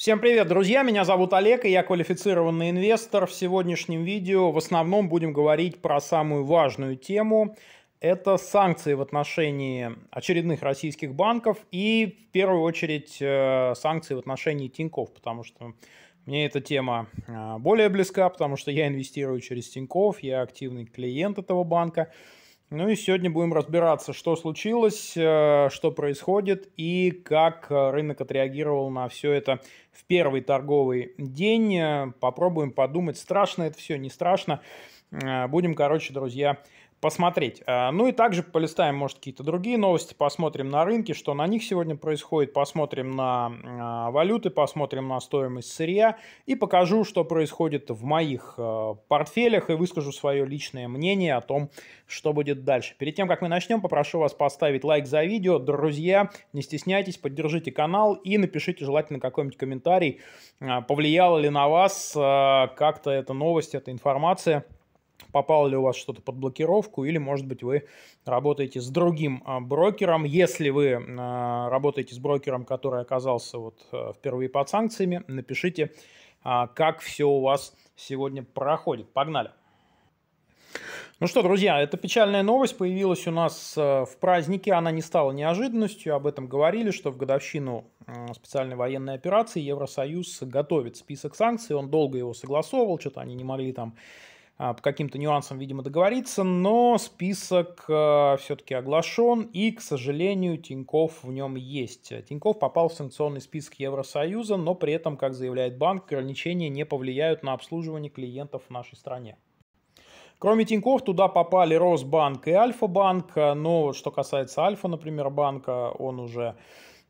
Всем привет, друзья! Меня зовут Олег, и я квалифицированный инвестор. В сегодняшнем видео в основном будем говорить про самую важную тему. Это санкции в отношении очередных российских банков и, в первую очередь, э, санкции в отношении Тиньков, потому что мне эта тема э, более близка, потому что я инвестирую через Тиньков, я активный клиент этого банка. Ну и сегодня будем разбираться, что случилось, э, что происходит и как э, рынок отреагировал на все это в первый торговый день. Э, попробуем подумать, страшно это все, не страшно. Будем, короче, друзья, посмотреть. А, ну и также полистаем, может, какие-то другие новости, посмотрим на рынке, что на них сегодня происходит, посмотрим на а, валюты, посмотрим на стоимость сырья и покажу, что происходит в моих а, портфелях и выскажу свое личное мнение о том, что будет дальше. Перед тем, как мы начнем, попрошу вас поставить лайк за видео. Друзья, не стесняйтесь, поддержите канал и напишите желательно какой-нибудь комментарий, повлияло ли на вас как-то эта новость, эта информация – попало ли у вас что-то под блокировку, или, может быть, вы работаете с другим а, брокером. Если вы а, работаете с брокером, который оказался вот э, впервые под санкциями, напишите, а, как все у вас сегодня проходит. Погнали! Ну что, друзья, эта печальная новость появилась у нас э, в празднике. Она не стала неожиданностью. Об этом говорили, что в годовщину э, специальной военной операции Евросоюз готовит список санкций. Он долго его согласовывал, что-то они не могли там а, по каким-то нюансам, видимо, договориться, но список а, все-таки оглашен, и, к сожалению, Тиньков в нем есть. Тиньков попал в санкционный список Евросоюза, но при этом, как заявляет банк, ограничения не повлияют на обслуживание клиентов в нашей стране. Кроме Тиньков туда попали Росбанк и Альфа-банк, а, но что касается Альфа, например, банка, он уже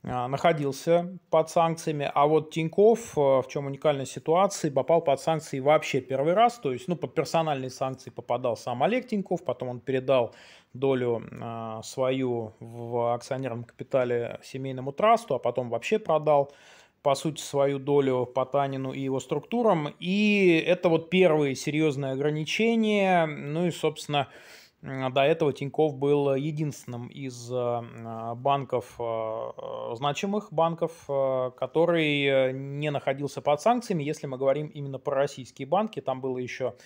а, находился под санкциями, а вот Тиньков, э, в чем уникальная ситуация, попал под санкции вообще первый раз, то есть ну, под персональные санкции попадал сам Олег Тиньков, потом он передал долю э, свою в акционерном капитале семейному трасту, а потом вообще продал по сути, свою долю по Танину и его структурам. И это вот первые серьезные ограничения. Ну и, собственно, э, до этого Тиньков был единственным из а, банков, а, значимых банков, а, который э, не находился под санкциями, если мы говорим именно про российские банки. Там было еще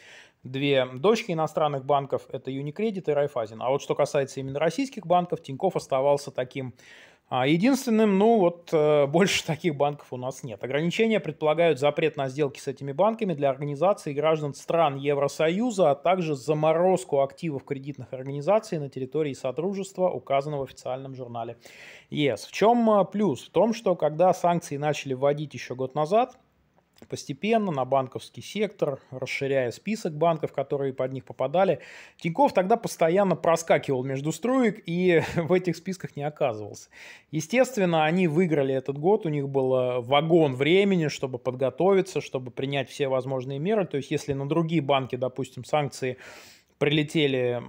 две дочки иностранных банков, это Unicredit и Райфазин. А вот что касается именно российских банков, Тиньков оставался таким а единственным, ну вот э, больше таких банков у нас нет. Ограничения предполагают запрет на сделки с этими банками для организаций и граждан стран Евросоюза, а также заморозку активов кредитных организаций на территории Содружества, указанного в официальном журнале ЕС. В чем э, плюс? В том, что когда санкции начали вводить еще год назад, постепенно на банковский сектор, расширяя список банков, которые под них попадали. Тиньков тогда постоянно проскакивал между строек и в этих списках не оказывался. Естественно, они выиграли этот год, у них был э, вагон времени, чтобы подготовиться, чтобы принять все возможные меры. То есть, если на другие банки, допустим, санкции прилетели,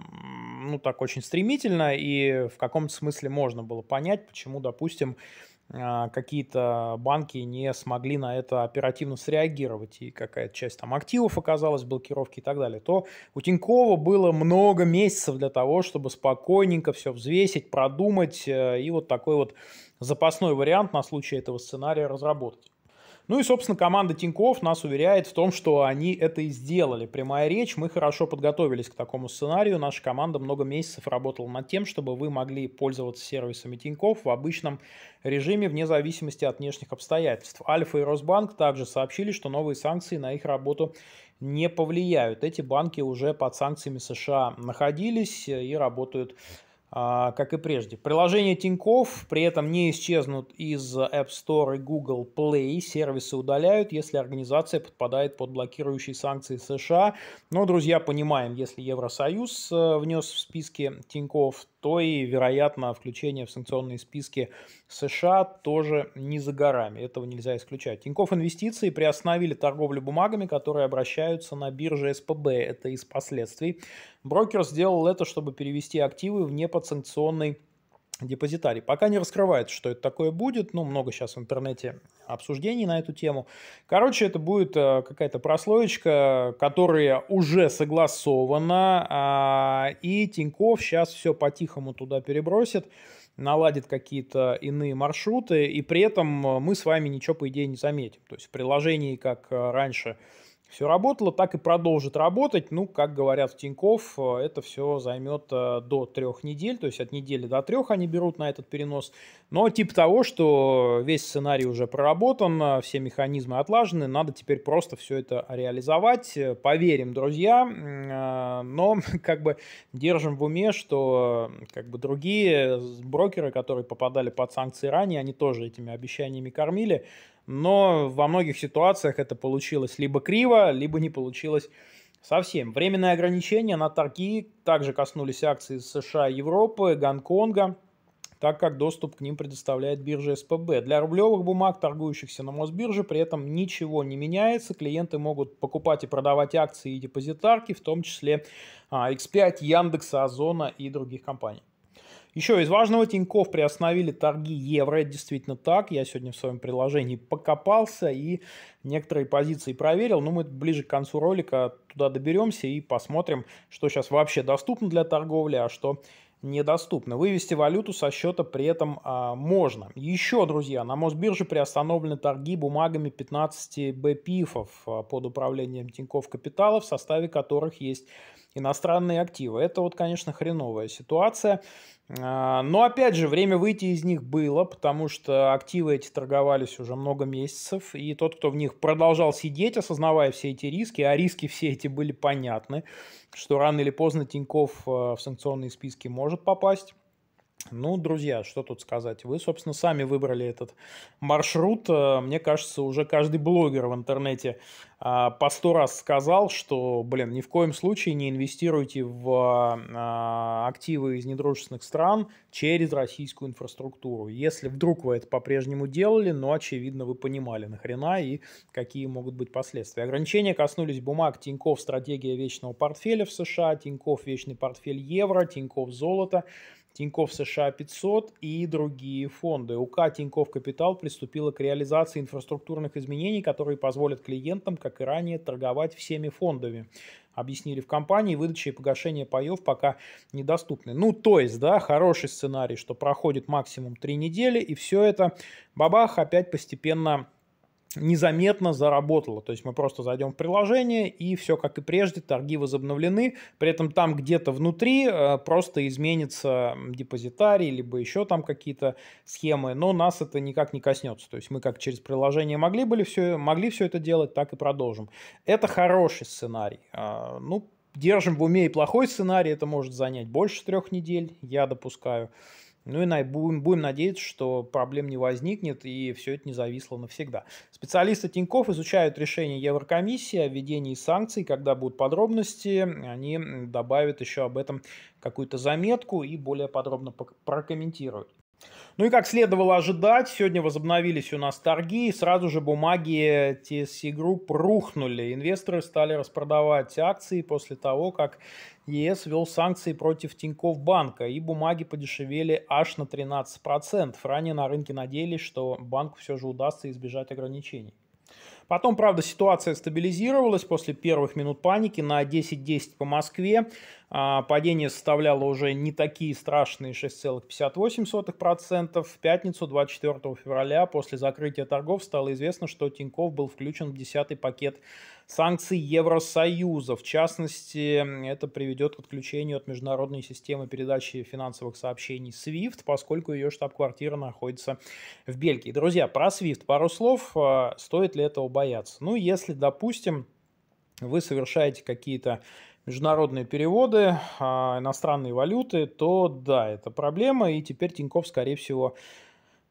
ну, так очень стремительно, и в каком-то смысле можно было понять, почему, допустим, а, какие-то банки не смогли на это оперативно среагировать, и какая-то часть там активов оказалась в блокировке и так далее, то у Тинькова было много месяцев для того, чтобы спокойненько все взвесить, продумать э, и вот такой вот запасной вариант на случай этого сценария разработать. Ну и, собственно, команда Тиньков нас уверяет в том, что они это и сделали. Прямая речь, мы хорошо подготовились к такому сценарию. Наша команда много месяцев работала над тем, чтобы вы могли пользоваться сервисами Тиньков в обычном режиме, вне зависимости от внешних обстоятельств. Альфа и Росбанк также сообщили, что новые санкции на их работу не повлияют. Эти банки уже под санкциями США находились и работают а, как и прежде. Приложения Тинькофф при этом не исчезнут из App Store и Google Play. Сервисы удаляют, если организация подпадает под блокирующие санкции США. Но, друзья, понимаем, если Евросоюз э, внес в списки Тинькофф, то и, вероятно, включение в санкционные списки США тоже не за горами. Этого нельзя исключать. Тинькофф Инвестиции приостановили торговлю бумагами, которые обращаются на бирже СПБ. Это из последствий. Брокер сделал это, чтобы перевести активы в неподсанкционный депозитарий. Пока не раскрывает, что это такое будет. Ну, много сейчас в интернете обсуждений на эту тему. Короче, это будет э, какая-то прослоечка, которая уже согласована. А, и Тиньков сейчас все по-тихому туда перебросит наладит какие-то иные маршруты, и при этом мы с вами ничего, по идее, не заметим. То есть в приложении, как э, раньше, все работало, так и продолжит работать. Ну, как говорят в Тиньков, э, это все займет э, до трех недель, то есть от недели до трех они берут на этот перенос. Но типа того, что весь сценарий уже проработан, э, все механизмы отлажены, надо теперь просто все это реализовать. Поверим, друзья, но как бы держим в уме, что как бы другие брокеры, которые попадали под санкции ранее, они тоже этими обещаниями кормили но во многих ситуациях это получилось либо криво, либо не получилось совсем. Временные ограничения на торги также коснулись акций США, Европы, Гонконга, так как доступ к ним предоставляет биржа СПБ. Для рублевых бумаг, торгующихся на Мосбирже, при этом ничего не меняется. Клиенты могут покупать и продавать акции и депозитарки, в том числе а, X5, Яндекса, Озона и других компаний. Еще из важного Тиньков приостановили торги евро. Это действительно так. Я сегодня в своем приложении покопался и некоторые позиции проверил. Но ну, мы ближе к концу ролика туда доберемся и посмотрим, что сейчас вообще доступно для торговли, а что недоступно. Вывести валюту со счета при этом а, можно. Еще, друзья, на Мосбирже приостановлены торги бумагами 15 БПИФов а, под управлением Тиньков Капитала, в составе которых есть иностранные активы. Это вот, конечно, хреновая ситуация. А, но опять же, время выйти из них было, потому что активы эти торговались уже много месяцев, и тот, кто в них продолжал сидеть, осознавая все эти риски, а риски все эти были понятны, что рано или поздно Тиньков э, в санкционные списки может попасть, ну, друзья, что тут сказать? Вы, собственно, сами выбрали этот маршрут. Э, мне кажется, уже каждый блогер в интернете а, по сто раз сказал, что, блин, ни в коем случае не инвестируйте в а, активы из недружественных стран через российскую инфраструктуру. Если вдруг вы это по-прежнему делали, но, очевидно, вы понимали нахрена и какие могут быть последствия. Ограничения коснулись бумаг Тиньков «Стратегия вечного портфеля» в США, Тиньков «Вечный портфель евро», Тиньков «Золото», Тиньков США 500 и другие фонды. УК Тиньков Капитал приступила к реализации инфраструктурных изменений, которые позволят клиентам, как и ранее, торговать всеми фондами. Объяснили в компании, выдача и погашение паев пока недоступны. Ну, то есть, да, хороший сценарий, что проходит максимум три недели, и все это, бабах, опять постепенно незаметно заработало. То есть мы просто зайдем в приложение и все как и прежде, торги возобновлены. При этом там где-то внутри э, просто изменится депозитарий, либо еще там какие-то схемы, но нас это никак не коснется. То есть мы как через приложение могли, были все, могли все это делать, так и продолжим. Это хороший сценарий. А, ну, держим в уме и плохой сценарий, это может занять больше трех недель, я допускаю. Ну и будем, будем надеяться, что проблем не возникнет и все это не зависло навсегда. Специалисты Тиньков изучают решение Еврокомиссии о введении санкций. Когда будут подробности, они добавят еще об этом какую-то заметку и более подробно прокомментируют. Ну и как следовало ожидать, сегодня возобновились у нас торги, и сразу же бумаги TSC Group рухнули. Инвесторы стали распродавать акции после того, как ЕС ввел санкции против Тинькофф банка, и бумаги подешевели аж на 13%. Ранее на рынке надеялись, что банку все же удастся избежать ограничений. Потом, правда, ситуация стабилизировалась после первых минут паники на 10-10 по Москве а падение составляло уже не такие страшные 6,58%. В пятницу 24 февраля после закрытия торгов стало известно, что Тиньков был включен в 10 пакет санкций Евросоюза. В частности, это приведет к отключению от международной системы передачи финансовых сообщений SWIFT, поскольку ее штаб-квартира находится в Бельгии. Друзья, про SWIFT пару слов. А, стоит ли этого бояться? Ну, если, допустим, вы совершаете какие-то международные переводы, а, иностранные валюты, то да, это проблема, и теперь Тиньков, скорее всего,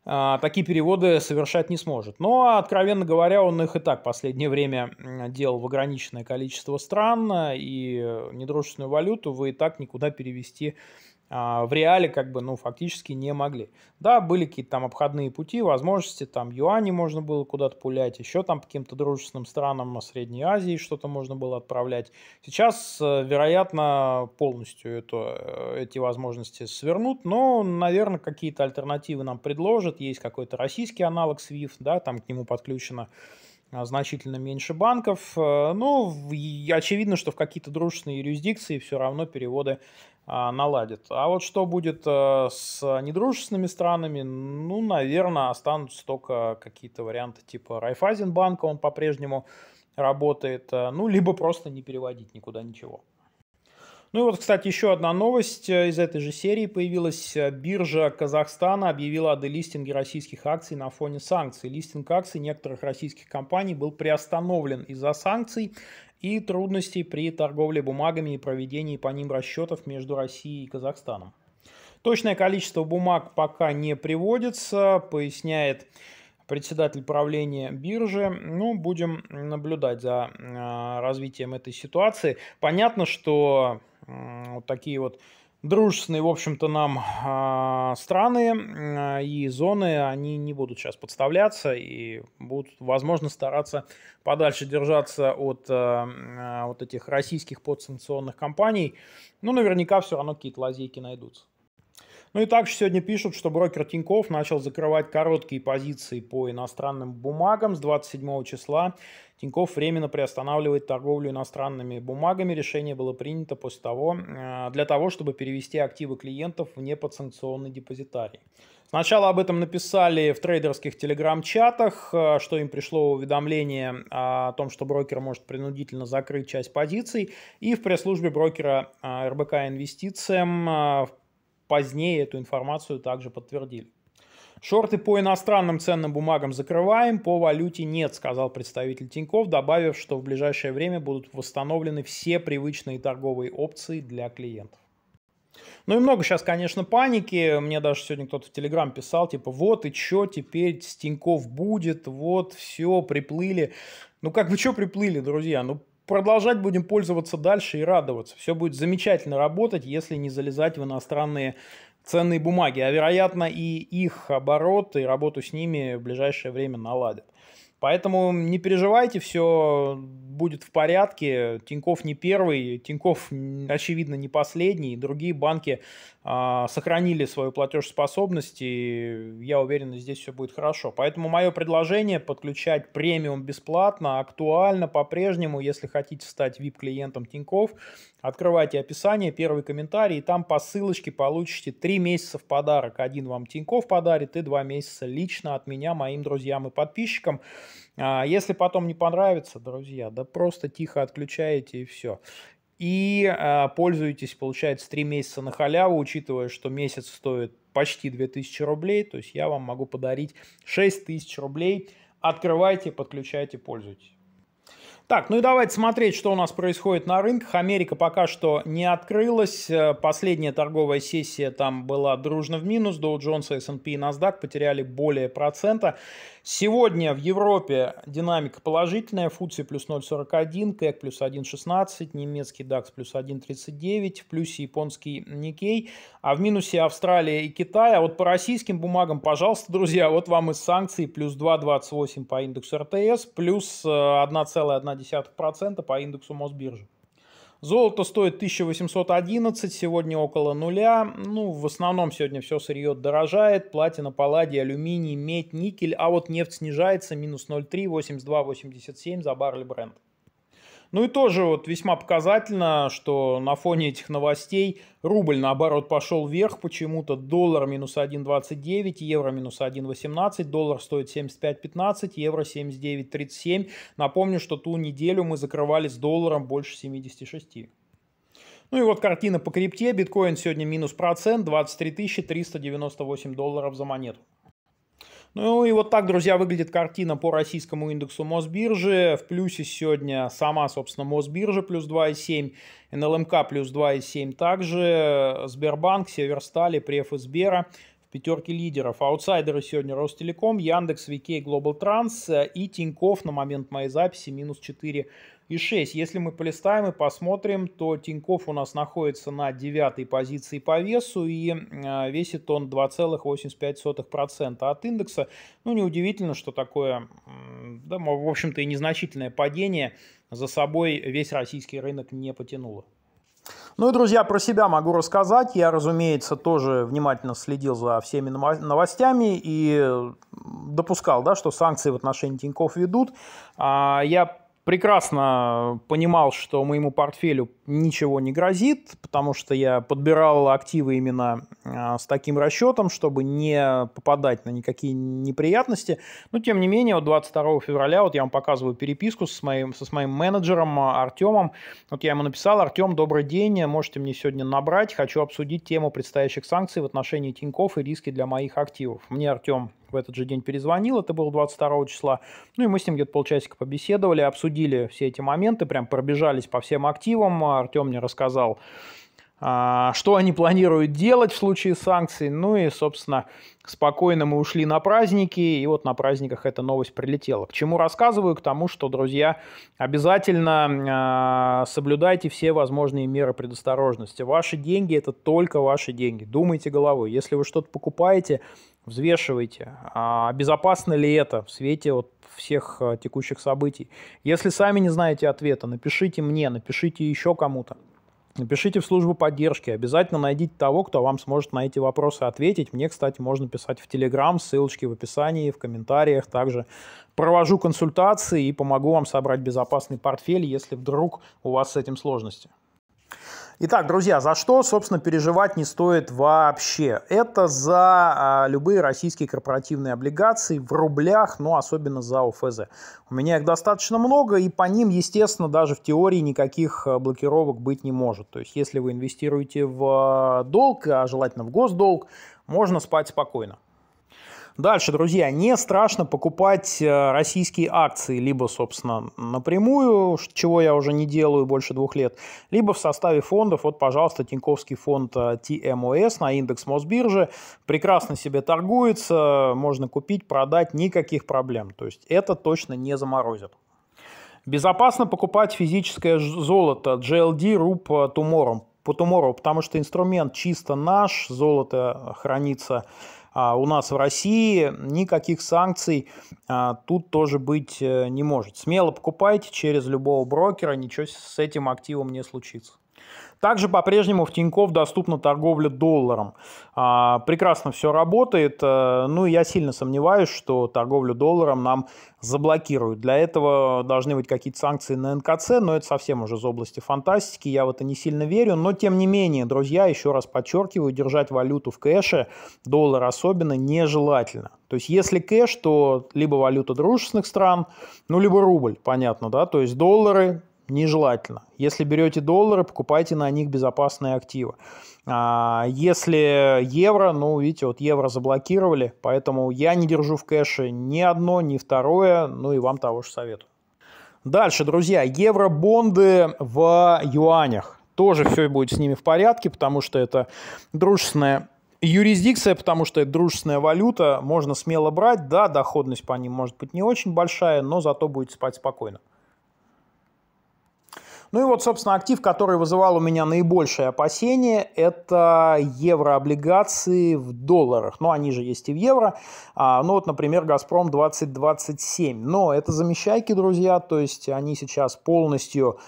а, такие переводы совершать не сможет. Но, откровенно говоря, он их и так в последнее время делал в ограниченное количество стран, и э, недружественную валюту вы и так никуда перевести а, в реале как бы, ну, фактически не могли. Да, были какие-то там обходные пути, возможности, там юани можно было куда-то пулять, еще там каким-то дружественным странам а, Средней Азии что-то можно было отправлять. Сейчас, э, вероятно, полностью это, э, эти возможности свернут, но, наверное, какие-то альтернативы нам предложат. Есть какой-то российский аналог SWIFT, да, там к нему подключено а, значительно меньше банков. Э, ну, очевидно, что в какие-то дружественные юрисдикции все равно переводы а, наладят. А вот что будет э, с недружественными странами, ну, наверное, останутся только какие-то варианты типа Райфайзенбанка, он по-прежнему работает, э, ну, либо просто не переводить никуда ничего. Ну и вот, кстати, еще одна новость э, из этой же серии появилась. Э, биржа Казахстана объявила о делистинге российских акций на фоне санкций. Листинг акций некоторых российских компаний был приостановлен из-за санкций и трудностей при торговле бумагами и проведении по ним расчетов между Россией и Казахстаном. Точное количество бумаг пока не приводится, поясняет председатель правления биржи. Ну, будем наблюдать за а, развитием этой ситуации. Понятно, что вот такие вот дружественные, в общем-то, нам а, страны а, и зоны, они не будут сейчас подставляться и будут, возможно, стараться подальше держаться от вот этих российских подсанкционных компаний. Ну, наверняка все равно какие-то лазейки найдутся. Ну и также сегодня пишут, что брокер Тиньков начал закрывать короткие позиции по иностранным бумагам с 27 числа. Тиньков временно приостанавливает торговлю иностранными бумагами. Решение было принято после того, э, для того, чтобы перевести активы клиентов в неподсанкционный депозитарий. Сначала об этом написали в трейдерских телеграм-чатах, э, что им пришло уведомление о том, что брокер может принудительно закрыть часть позиций. И в пресс-службе брокера э, РБК Инвестициям позднее эту информацию также подтвердили. Шорты по иностранным ценным бумагам закрываем, по валюте нет, сказал представитель Тиньков, добавив, что в ближайшее время будут восстановлены все привычные торговые опции для клиентов. Ну и много сейчас, конечно, паники. Мне даже сегодня кто-то в Телеграм писал, типа, вот и что теперь с Тиньков будет, вот все, приплыли. Ну как вы что приплыли, друзья? Ну продолжать будем пользоваться дальше и радоваться. Все будет замечательно работать, если не залезать в иностранные ценные бумаги, а вероятно и их оборот и работу с ними в ближайшее время наладят. Поэтому не переживайте, все будет в порядке. Тиньков не первый, Тиньков, очевидно, не последний. Другие банки а, сохранили свою платежеспособность, и я уверен, здесь все будет хорошо. Поэтому мое предложение подключать премиум бесплатно, актуально по-прежнему, если хотите стать VIP-клиентом Тиньков, открывайте описание, первый комментарий, и там по ссылочке получите 3 месяца в подарок. Один вам Тиньков подарит и 2 месяца лично от меня, моим друзьям и подписчикам. А, если потом не понравится, друзья, да просто тихо отключаете и все и э, пользуетесь, получается, 3 месяца на халяву, учитывая, что месяц стоит почти 2000 рублей, то есть я вам могу подарить 6000 рублей. Открывайте, подключайте, пользуйтесь. Так, ну и давайте смотреть, что у нас происходит на рынках. Америка пока что не открылась. Э, последняя торговая сессия там была дружно в минус. Dow Jones, S&P и NASDAQ потеряли более процента. Сегодня в Европе динамика положительная. Фудси плюс 0,41, КЭК плюс 1,16, немецкий DAX плюс 1,39, в плюсе японский Никей, а в минусе Австралия и Китай. А вот по российским бумагам, пожалуйста, друзья, вот вам из санкций плюс 2,28 по индексу РТС, плюс 1,1 э, 0,1% по индексу Мосбиржи. Золото стоит 1811, сегодня около нуля. Ну, в основном сегодня все сырье дорожает. Платина, палладий, алюминий, медь, никель. А вот нефть снижается, минус 0,3, 82,87 за баррель бренд. Ну и тоже вот весьма показательно, что на фоне этих новостей рубль, наоборот, пошел вверх почему-то. Доллар минус 1,29, евро минус 1,18, доллар стоит 75,15, евро 79,37. Напомню, что ту неделю мы закрывали с долларом больше 76. Ну и вот картина по крипте. Биткоин сегодня минус процент, 23 398 долларов за монету. Ну и вот так, друзья, выглядит картина по российскому индексу Мосбиржи. В плюсе сегодня сама, собственно, Мосбиржа плюс 2,7, НЛМК плюс 2,7 также, Сбербанк, Северстали, Преф Сбера – пятерки лидеров. А аутсайдеры сегодня Ростелеком, Яндекс, ВК, Global Транс э, и Тиньков на момент моей записи минус 4 и 6. Если мы полистаем и посмотрим, то Тиньков у нас находится на девятой позиции по весу и э, весит он 2,85% от индекса. Ну, неудивительно, что такое, да, в общем-то, и незначительное падение за собой весь российский рынок не потянуло. Ну и, друзья, про себя могу рассказать. Я, разумеется, тоже внимательно следил за всеми новостями и допускал, да, что санкции в отношении Тиньков ведут. А, я прекрасно понимал, что моему портфелю ничего не грозит, потому что я подбирал активы именно а, с таким расчетом, чтобы не попадать на никакие неприятности. Но, тем не менее, вот 22 февраля вот я вам показываю переписку с моим, со, своим менеджером а, Артемом. Вот я ему написал, Артем, добрый день, можете мне сегодня набрать, хочу обсудить тему предстоящих санкций в отношении Тиньков и риски для моих активов. Мне Артем в этот же день перезвонил, это было 22 числа. Ну и мы с ним где-то полчасика побеседовали, обсудили все эти моменты, прям пробежались по всем активам, а, сама Артем мне рассказал а, что они планируют делать в случае санкций. Ну и, собственно, спокойно мы ушли на праздники, и вот на праздниках эта новость прилетела. К чему рассказываю? К тому, что, друзья, обязательно а, соблюдайте все возможные меры предосторожности. Ваши деньги – это только ваши деньги. Думайте головой. Если вы что-то покупаете, взвешивайте, а безопасно ли это в свете вот всех а, текущих событий. Если сами не знаете ответа, напишите мне, напишите еще кому-то. Напишите в службу поддержки, обязательно найдите того, кто вам сможет на эти вопросы ответить. Мне, кстати, можно писать в Телеграм, ссылочки в описании, в комментариях. Также провожу консультации и помогу вам собрать безопасный портфель, если вдруг у вас с этим сложности. Итак, друзья, за что, собственно, переживать не стоит вообще? Это за а, любые российские корпоративные облигации в рублях, но ну, особенно за ОФЗ. У меня их достаточно много, и по ним, естественно, даже в теории никаких а, блокировок быть не может. То есть, если вы инвестируете в а, долг, а желательно в госдолг, можно спать спокойно. Дальше, друзья, не страшно покупать э, российские акции, либо, собственно, напрямую, чего я уже не делаю больше двух лет, либо в составе фондов. Вот, пожалуйста, Тиньковский фонд TMOS э, на индекс Мосбиржи прекрасно себе торгуется, можно купить, продать, никаких проблем. То есть это точно не заморозит. Безопасно покупать физическое золото GLD RUP Tomorrow, по Tomorrow, потому что инструмент чисто наш, золото хранится а у нас в России никаких санкций а, тут тоже быть э, не может. Смело покупайте через любого брокера, ничего с этим активом не случится. Также по-прежнему в тиньков доступна торговля долларом. А, прекрасно все работает. А, ну, я сильно сомневаюсь, что торговлю долларом нам заблокируют. Для этого должны быть какие-то санкции на НКЦ, но это совсем уже из области фантастики, я в это не сильно верю. Но, тем не менее, друзья, еще раз подчеркиваю, держать валюту в кэше, доллар особенно, нежелательно. То есть, если кэш, то либо валюта дружественных стран, ну, либо рубль, понятно, да, то есть доллары, Нежелательно. Если берете доллары, покупайте на них безопасные активы. А, если евро, ну, видите, вот евро заблокировали, поэтому я не держу в кэше ни одно, ни второе, ну и вам того же советую. Дальше, друзья, евробонды в юанях. Тоже все будет с ними в порядке, потому что это дружественная юрисдикция, потому что это дружественная валюта, можно смело брать, да, доходность по ним может быть не очень большая, но зато будете спать спокойно. Ну и вот, собственно, актив, который вызывал у меня наибольшее опасение, это еврооблигации в долларах. Ну, они же есть и в евро. А, ну, вот, например, «Газпром» 2027. Но это замещайки, друзья, то есть они сейчас полностью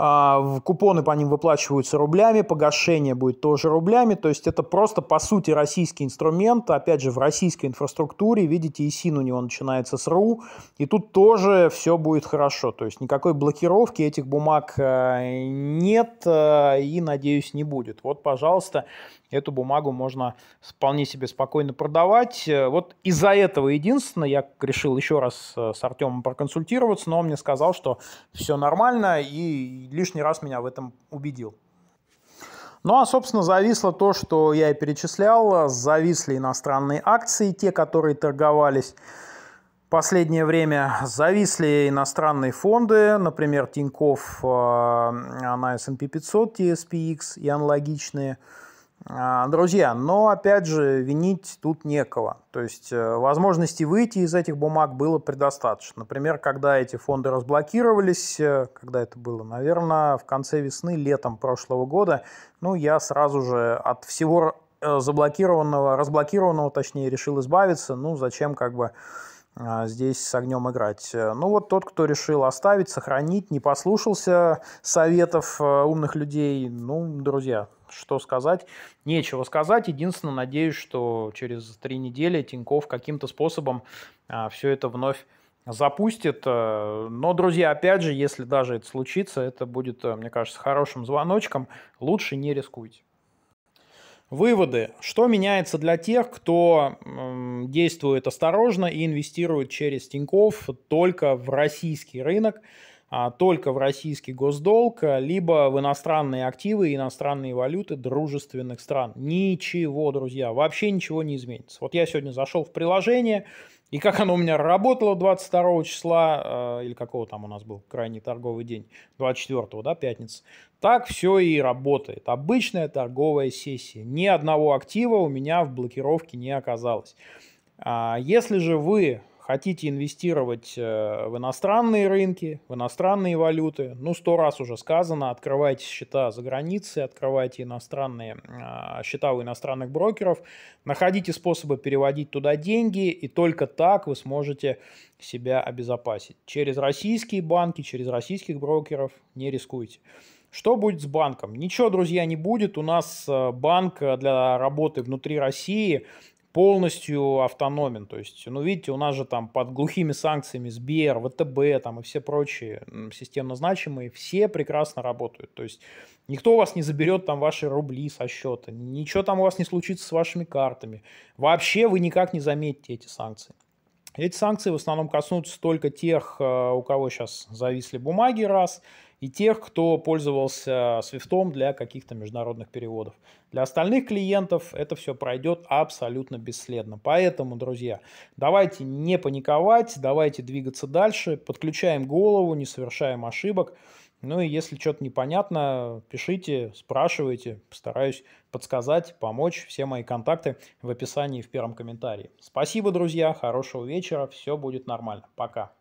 а, купоны по ним выплачиваются рублями, погашение будет тоже рублями. То есть это просто, по сути, российский инструмент. Опять же, в российской инфраструктуре, видите, ИСИН у него начинается с РУ. И тут тоже все будет хорошо. То есть никакой блокировки этих бумаг э, нет э, и, надеюсь, не будет. Вот, пожалуйста, эту бумагу можно вполне себе спокойно продавать. Э, вот из-за этого единственное, я решил еще раз э, с Артемом проконсультироваться, но он мне сказал, что все нормально и лишний раз меня в этом убедил. Ну а, собственно, зависло то, что я и перечислял. Зависли иностранные акции, те, которые торговались последнее время зависли иностранные фонды, например, Тиньков э, на S&P 500, TSPX и аналогичные – а, друзья, но опять же винить тут некого. То есть э, возможности выйти из этих бумаг было предостаточно. Например, когда эти фонды разблокировались, э, когда это было, наверное, в конце весны, летом прошлого года, ну, я сразу же от всего э, заблокированного, разблокированного, точнее, решил избавиться. Ну, зачем как бы здесь с огнем играть. Ну вот тот, кто решил оставить, сохранить, не послушался советов умных людей, ну, друзья, что сказать, нечего сказать. Единственное, надеюсь, что через три недели Тиньков каким-то способом а, все это вновь запустит. Э, но, друзья, опять же, если даже это случится, это будет, э, мне кажется, хорошим звоночком. Лучше не рискуйте. Выводы. Что меняется для тех, кто э, действует осторожно и инвестирует через Тиньков только в российский рынок? А, только в российский госдолг, а, либо в иностранные активы и иностранные валюты дружественных стран. Ничего, друзья, вообще ничего не изменится. Вот я сегодня зашел в приложение, и как оно у меня работало 22 числа, э, или какого там у нас был крайний торговый день, 24, да, пятница, так все и работает. Обычная торговая сессия. Ни одного актива у меня в блокировке не оказалось. А если же вы Хотите инвестировать э, в иностранные рынки, в иностранные валюты, ну, сто раз уже сказано, открывайте счета за границей, открывайте иностранные а, счета у иностранных брокеров, находите способы переводить туда деньги, и только так вы сможете себя обезопасить. Через российские банки, через российских брокеров не рискуйте. Что будет с банком? Ничего, друзья, не будет. У нас э, банк э, для работы внутри России полностью автономен. То есть, ну, видите, у нас же там под глухими санкциями Сбер, ВТБ там и все прочие системно значимые, все прекрасно работают. То есть, никто у вас не заберет там ваши рубли со счета, ничего там у вас не случится с вашими картами. Вообще вы никак не заметите эти санкции. Эти санкции в основном коснутся только тех, э, у кого сейчас зависли бумаги, раз – и тех, кто пользовался Swift для каких-то международных переводов. Для остальных клиентов это все пройдет абсолютно бесследно. Поэтому, друзья, давайте не паниковать, давайте двигаться дальше, подключаем голову, не совершаем ошибок. Ну и если что-то непонятно, пишите, спрашивайте, постараюсь подсказать, помочь. Все мои контакты в описании в первом комментарии. Спасибо, друзья, хорошего вечера, все будет нормально. Пока.